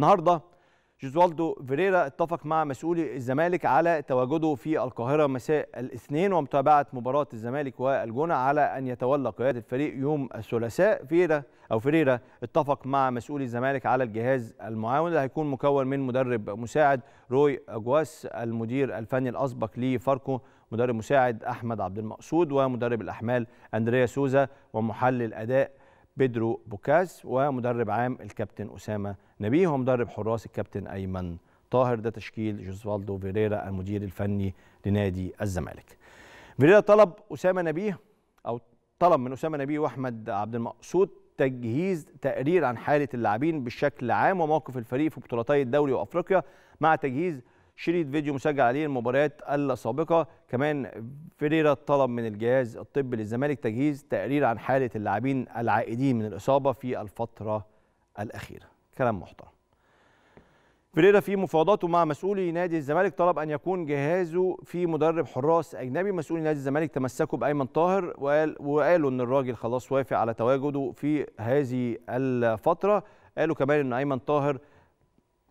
النهارده جوزوالدو فيريرا اتفق مع مسؤولي الزمالك على تواجده في القاهره مساء الاثنين ومتابعه مباراه الزمالك والجونه على ان يتولى قياده الفريق يوم الثلاثاء فيرا او فيريرا اتفق مع مسؤولي الزمالك على الجهاز المعاون اللي هيكون مكون من مدرب مساعد روي اجواس المدير الفني الاسبق لفاركو مدرب مساعد احمد عبد المقصود ومدرب الاحمال اندريا سوزا ومحلل اداء بيدرو بوكاس ومدرب عام الكابتن أسامة نبيه ومدرب حراس الكابتن أيمن طاهر ده تشكيل جوزفالدو فيريرا المدير الفني لنادي الزمالك فيريرا طلب أسامة نبيه أو طلب من أسامة نبيه وأحمد عبد المقصود تجهيز تقرير عن حالة اللاعبين بالشكل العام وموقف الفريق في بطولتي الدوري وأفريقيا مع تجهيز شريط فيديو مسجل عليه المباريات السابقه كمان فيريرا طلب من الجهاز الطبي للزمالك تجهيز تقرير عن حاله اللاعبين العائدين من الاصابه في الفتره الاخيره كلام محترم فيريرا في مفاوضاته مع مسؤولي نادي الزمالك طلب ان يكون جهازه في مدرب حراس اجنبي مسؤولي نادي الزمالك تمسكوا بايمن طاهر وقال وقالوا ان الراجل خلاص وافق على تواجده في هذه الفتره قالوا كمان ان ايمن طاهر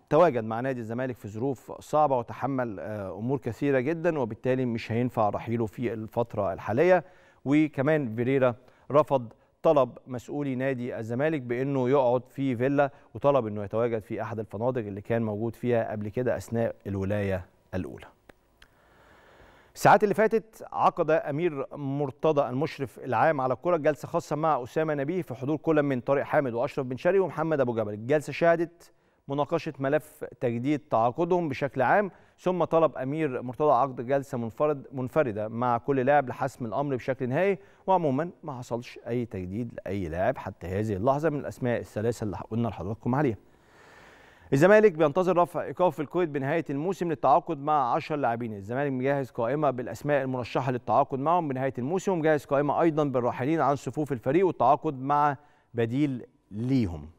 تواجد مع نادي الزمالك في ظروف صعبه وتحمل آه، امور كثيره جدا وبالتالي مش هينفع رحيله في الفتره الحاليه وكمان فيريرا رفض طلب مسؤولي نادي الزمالك بانه يقعد في فيلا وطلب انه يتواجد في احد الفنادق اللي كان موجود فيها قبل كده اثناء الولايه الاولى. الساعات اللي فاتت عقد امير مرتضى المشرف العام على الكره جلسه خاصه مع اسامه نبيه في حضور كل من طارق حامد واشرف بن شرقي ومحمد ابو جبل، الجلسه شهدت مناقشة ملف تجديد تعاقدهم بشكل عام ثم طلب أمير مرتضى عقد جلسة منفرد منفردة مع كل لاعب لحسم الأمر بشكل نهائي وعموما ما حصلش أي تجديد لأي لاعب حتى هذه اللحظة من الأسماء الثلاثة اللي قلنا لحضراتكم عليها الزمالك بينتظر رفع ايقاف الكويت بنهايه الموسم للتعاقد مع 10 لاعبين، الزمالك مجهز قائمه بالاسماء المرشحه للتعاقد معهم بنهايه الموسم ومجهز قائمه ايضا بالراحلين عن صفوف الفريق والتعاقد مع بديل ليهم.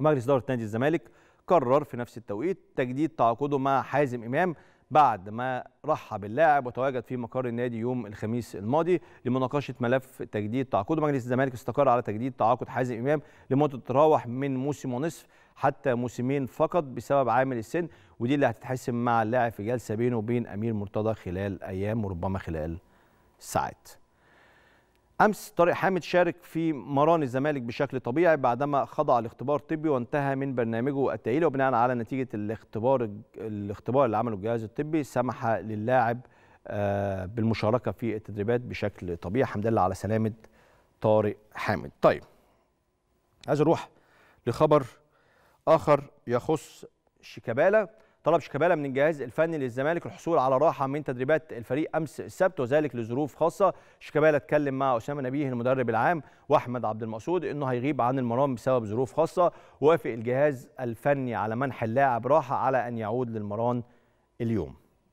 مجلس إدارة نادي الزمالك قرر في نفس التوقيت تجديد تعاقده مع حازم إمام بعد ما رحب اللاعب وتواجد في مقر النادي يوم الخميس الماضي لمناقشه ملف تجديد تعاقده مجلس الزمالك استقر على تجديد تعاقد حازم امام لمده تتراوح من موسم ونصف حتى موسمين فقط بسبب عامل السن ودي اللي هتتحسم مع اللاعب في جلسه بينه وبين امير مرتضى خلال ايام وربما خلال ساعات امس طارق حامد شارك في مران الزمالك بشكل طبيعي بعدما خضع لاختبار طبي وانتهى من برنامجه التاهيلي وبناء على نتيجه الاختبار الاختبار اللي عمله الجهاز الطبي سمح للاعب آه، بالمشاركه في التدريبات بشكل طبيعي الحمد لله على سلامه طارق حامد طيب عايز اروح لخبر اخر يخص شيكابالا طلب شيكابالا من الجهاز الفني للزمالك الحصول على راحه من تدريبات الفريق امس السبت وذلك لظروف خاصه شيكابالا اتكلم مع اسامه نبيه المدرب العام واحمد عبد المقصود انه هيغيب عن المرام بسبب ظروف خاصه وافق الجهاز الفني على منح اللاعب راحه على ان يعود للمران اليوم